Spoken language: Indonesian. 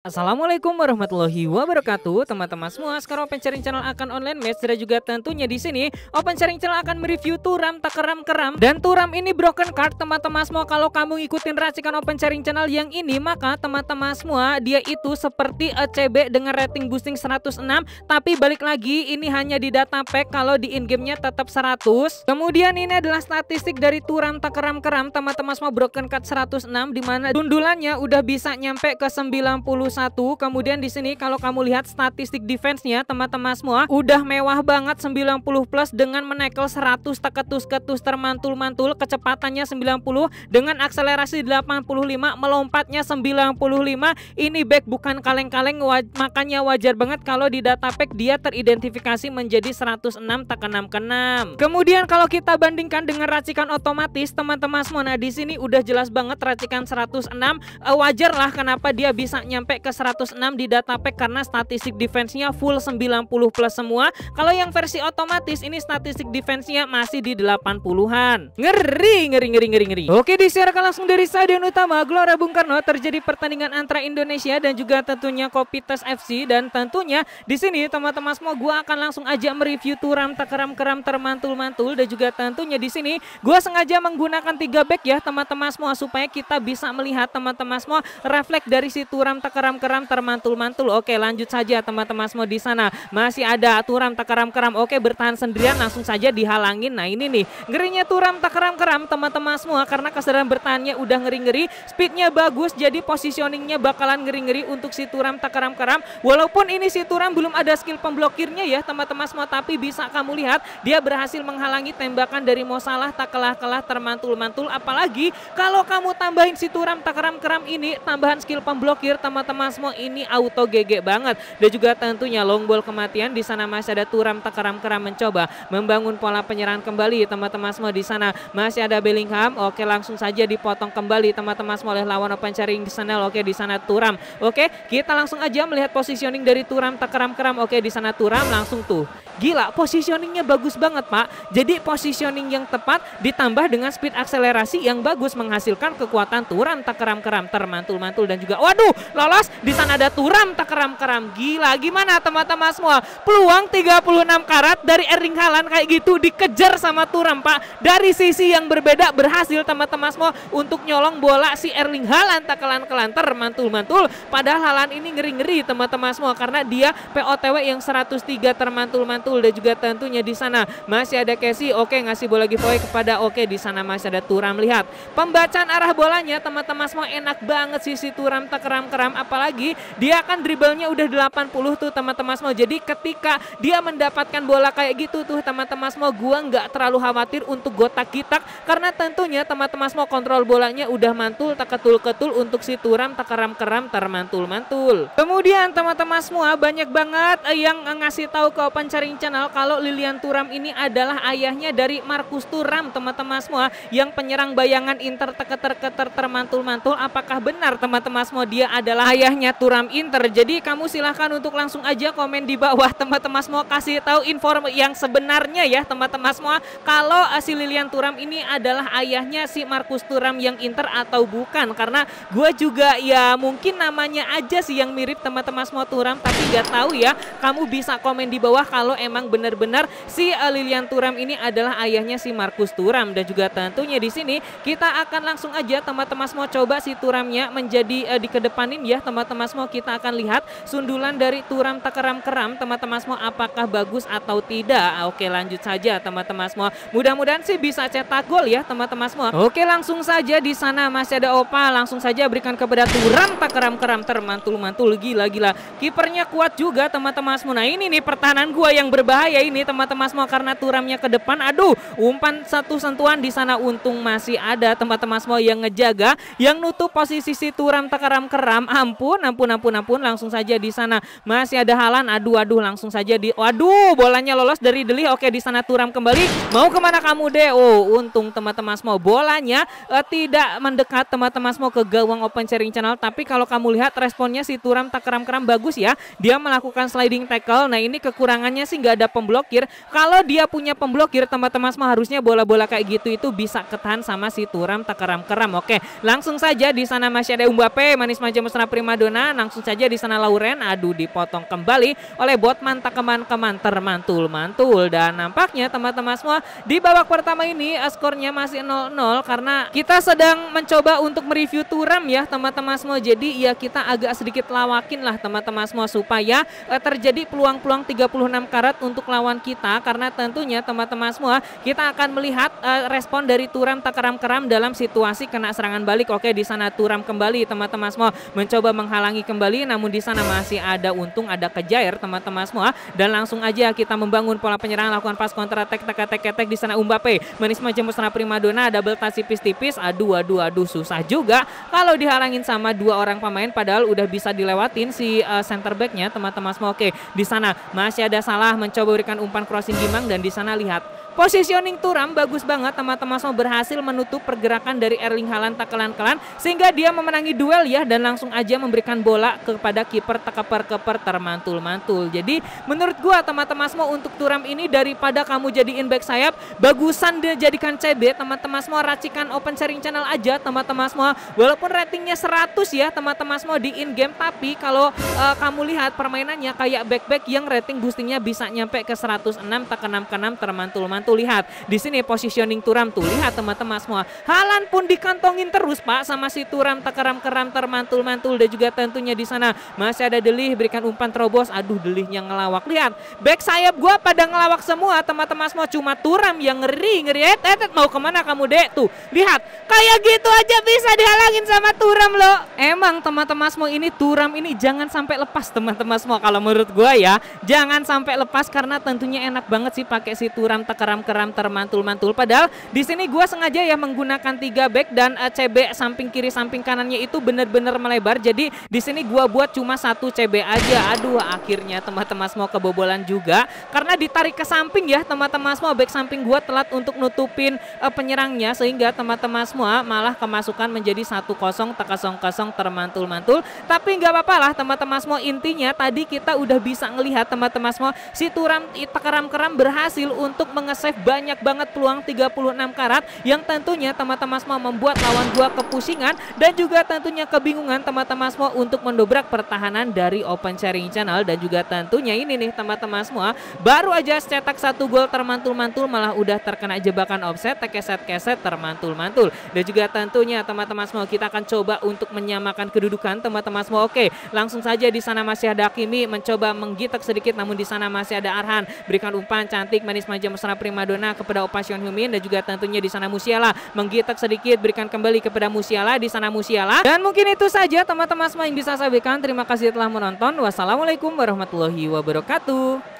Assalamualaikum warahmatullahi wabarakatuh teman-teman semua sekarang Open Sharing Channel akan online match dan juga tentunya di sini Open Sharing Channel akan mereview Turam Takeram Keram dan Turam ini broken card teman-teman semua kalau kamu ikutin racikan Open Sharing Channel yang ini maka teman-teman semua dia itu seperti ECB dengan rating boosting 106 tapi balik lagi ini hanya di data pack kalau di in nya tetap 100 kemudian ini adalah statistik dari Turam Takeram Keram teman-teman semua broken card 106 dimana dundulannya udah bisa nyampe ke 90 kemudian di sini kalau kamu lihat statistik defense-nya teman-teman semua udah mewah banget 90 plus dengan menekel 100 teketus-ketus termantul-mantul kecepatannya 90 dengan akselerasi 85 melompatnya 95 ini back bukan kaleng-kaleng waj makanya wajar banget kalau di data pack dia teridentifikasi menjadi 106 tak kenam kemudian kalau kita bandingkan dengan racikan otomatis teman-teman semua nah di sini udah jelas banget racikan 106 wajar lah kenapa dia bisa nyampe ke 106 di data pack karena statistik defense-nya full 90 plus semua. Kalau yang versi otomatis ini statistik defense-nya masih di 80-an. Ngeri, ngeri, ngeri, ngeri, ngeri. Oke, disiarkan langsung dari Stadion Utama Gelora Bung Karno terjadi pertandingan antara Indonesia dan juga tentunya Kopitas FC dan tentunya di sini teman-teman semua gue akan langsung aja mereview turam takaram keram termantul-mantul dan juga tentunya di sini gue sengaja menggunakan tiga back ya teman-teman semua supaya kita bisa melihat teman-teman semua refleks dari si turam takaram takaram-keram termantul-mantul. Oke, lanjut saja teman-teman semua di sana. Masih ada Turam takaram-keram. Oke, bertahan sendirian langsung saja dihalangin. Nah, ini nih. Ngerinya Turam takaram-keram teman-teman semua karena kesadaran bertahannya udah ngeri-ngeri, speednya bagus jadi positioningnya bakalan ngeri-ngeri untuk si Turam takaram-keram. Walaupun ini si Turam belum ada skill pemblokirnya ya teman-teman semua tapi bisa kamu lihat dia berhasil menghalangi tembakan dari Mosalah tak kalah-kalah termantul-mantul apalagi kalau kamu tambahin si Turam takaram-keram ini tambahan skill pemblokir teman-teman Masmo ini auto GG banget dan juga tentunya long ball kematian di sana masih ada Turam takram keram mencoba membangun pola penyerangan kembali teman-teman semua di sana masih ada Bellingham oke langsung saja dipotong kembali teman-teman semua oleh lawan open sharing sana oke di sana Turam oke kita langsung aja melihat positioning dari Turam takram keram oke di sana Turam langsung tuh Gila, positioningnya bagus banget, Pak. Jadi positioning yang tepat ditambah dengan speed akselerasi yang bagus menghasilkan kekuatan Turam tak keram-keram termantul-mantul dan juga waduh, lolos di sana ada Turam tak keram-keram. Gila, gimana teman-teman semua? Peluang 36 karat dari Erling Haaland kayak gitu dikejar sama Turam, Pak. Dari sisi yang berbeda berhasil teman-teman semua untuk nyolong bola si Erling Haaland tak kelan-kelanter mantul-mantul. Padahal Haaland ini ngeri-ngeri teman-teman semua karena dia POTW yang 103 termantul-mantul dan juga tentunya di sana masih ada Casey. Oke, ngasih bola giveaway kepada Oke di sana masih ada Turam lihat. Pembacaan arah bolanya teman-teman semua enak banget sisi Turam tak keram-keram apa lagi, dia akan dribblenya udah 80 tuh teman-teman semua. Jadi ketika dia mendapatkan bola kayak gitu tuh teman-teman semua, gua nggak terlalu khawatir untuk gotak kitak karena tentunya teman-teman semua kontrol bolanya udah mantul, tak ketul untuk si Turam tekeram-keram termantul-mantul. Kemudian teman-teman semua banyak banget eh, yang ngasih tahu ke Open Sharing Channel kalau Lilian Turam ini adalah ayahnya dari Markus Turam teman-teman semua yang penyerang bayangan Inter teketer-keter termantul-mantul apakah benar teman-teman semua dia adalah ayah indahnya Turam Inter. Jadi kamu silahkan untuk langsung aja komen di bawah teman-teman semua kasih tahu inform yang sebenarnya ya teman-teman semua kalau si Lilian Turam ini adalah ayahnya si Markus Turam yang Inter atau bukan karena gue juga ya mungkin namanya aja sih yang mirip teman-teman semua Turam tapi nggak tahu ya kamu bisa komen di bawah kalau emang benar-benar si eh, Lilian Turam ini adalah ayahnya si Markus Turam dan juga tentunya di sini kita akan langsung aja teman-teman semua coba si Turamnya menjadi uh, eh, kedepanin ya teman. teman teman-teman semua kita akan lihat sundulan dari Turam Tekeram Keram teman-teman semua apakah bagus atau tidak. Ah, oke lanjut saja teman-teman semua. Mudah-mudahan sih bisa cetak gol ya teman-teman semua. Oke langsung saja di sana masih ada Opa langsung saja berikan kepada Turam Tekeram Keram termantul-mantul lagi gila-gila. Kipernya kuat juga teman-teman semua. Nah ini nih pertahanan gua yang berbahaya ini teman-teman semua karena Turamnya ke depan. Aduh umpan satu sentuhan di sana untung masih ada teman-teman semua yang ngejaga yang nutup posisi si Turam Tekeram Keram. Ampun ampun, ampun, ampun, ampun. Langsung saja di sana masih ada halan. Aduh, aduh, langsung saja di... Waduh, bolanya lolos dari Deli. Oke, di sana Turam kembali. Mau kemana kamu, deh Oh, untung teman-teman semua bolanya eh, tidak mendekat teman-teman semua ke gawang Open Sharing Channel. Tapi kalau kamu lihat responnya si Turam tak keram-keram bagus ya. Dia melakukan sliding tackle. Nah, ini kekurangannya sih nggak ada pemblokir. Kalau dia punya pemblokir, teman-teman semua harusnya bola-bola kayak gitu itu bisa ketahan sama si Turam tak keram-keram. Oke, langsung saja di sana masih ada umbape manis manja mesra prima primadona langsung saja di sana Lauren aduh dipotong kembali oleh Botman Takeman keman termantul Mantul dan nampaknya teman-teman semua di babak pertama ini eh, skornya masih 0-0 karena kita sedang mencoba untuk mereview Turam ya teman-teman semua jadi ya kita agak sedikit lawakin lah teman-teman semua supaya eh, terjadi peluang-peluang 36 karat untuk lawan kita karena tentunya teman-teman semua kita akan melihat eh, respon dari Turam Takaram Keram dalam situasi kena serangan balik oke di sana Turam kembali teman-teman semua mencoba menghalangi kembali namun di sana masih ada untung ada kejair teman-teman semua dan langsung aja kita membangun pola penyerangan lakukan pas counter attack tek tek tek di sana Umbape menisma jemput sana Primadona double touch tipis-tipis aduh ah, aduh aduh susah juga kalau dihalangin sama dua orang pemain padahal udah bisa dilewatin si uh, center backnya teman-teman semua oke di sana masih ada salah mencoba berikan umpan crossing Gimang dan di sana lihat Positioning Turam bagus banget, teman-teman semua berhasil menutup pergerakan dari Erling Haaland tekelan-kelan sehingga dia memenangi duel ya dan langsung aja memberikan bola kepada kiper tekeper-keper termantul-mantul. Jadi menurut gua teman-teman semua untuk Turam ini daripada kamu jadiin back sayap, bagusan dia jadikan CB teman-teman semua racikan open sharing channel aja teman-teman semua. Walaupun ratingnya 100 ya teman-teman semua di in game tapi kalau uh, kamu lihat permainannya kayak back-back yang rating boostingnya bisa nyampe ke 106 tekenam-kenam termantul-mantul teman tuh lihat di sini positioning Turam tuh lihat teman-teman semua. Halan pun dikantongin terus Pak sama si Turam tekeram-keram termantul-mantul dan juga tentunya di sana masih ada Delih berikan umpan terobos. Aduh Delih yang ngelawak. Lihat back sayap gua pada ngelawak semua teman-teman semua cuma Turam yang ngeri ngeri eh tetet eh, eh, mau kemana kamu dek tuh lihat kayak gitu aja bisa dihalangin sama Turam loh emang teman-teman semua ini Turam ini jangan sampai lepas teman-teman semua kalau menurut gue ya jangan sampai lepas karena tentunya enak banget sih pakai si Turam teker keram-keram termantul-mantul. Padahal di sini gue sengaja ya menggunakan tiga back dan uh, eh, CB samping kiri samping kanannya itu benar-benar melebar. Jadi di sini gue buat cuma satu CB aja. Aduh akhirnya teman-teman semua kebobolan juga karena ditarik ke samping ya teman-teman semua back samping gue telat untuk nutupin uh, penyerangnya sehingga teman-teman semua malah kemasukan menjadi satu kosong tak kosong termantul-mantul. Tapi nggak apa-apa lah teman-teman semua intinya tadi kita udah bisa ngelihat teman-teman semua si Turam keram Keram berhasil untuk menges save banyak banget peluang 36 karat yang tentunya teman-teman semua membuat lawan gua kepusingan dan juga tentunya kebingungan teman-teman semua untuk mendobrak pertahanan dari Open Sharing Channel dan juga tentunya ini nih teman-teman semua baru aja cetak satu gol termantul-mantul malah udah terkena jebakan offset tekeset-keset termantul-mantul dan juga tentunya teman-teman semua kita akan coba untuk menyamakan kedudukan teman-teman semua oke langsung saja di sana masih ada Kimi mencoba menggitak sedikit namun di sana masih ada Arhan berikan umpan cantik manis manja mesra prima primadona kepada Opasion Humin dan juga tentunya di sana Musiala menggitak sedikit berikan kembali kepada Musiala di sana Musiala dan mungkin itu saja teman-teman semua yang bisa saya berikan terima kasih telah menonton wassalamualaikum warahmatullahi wabarakatuh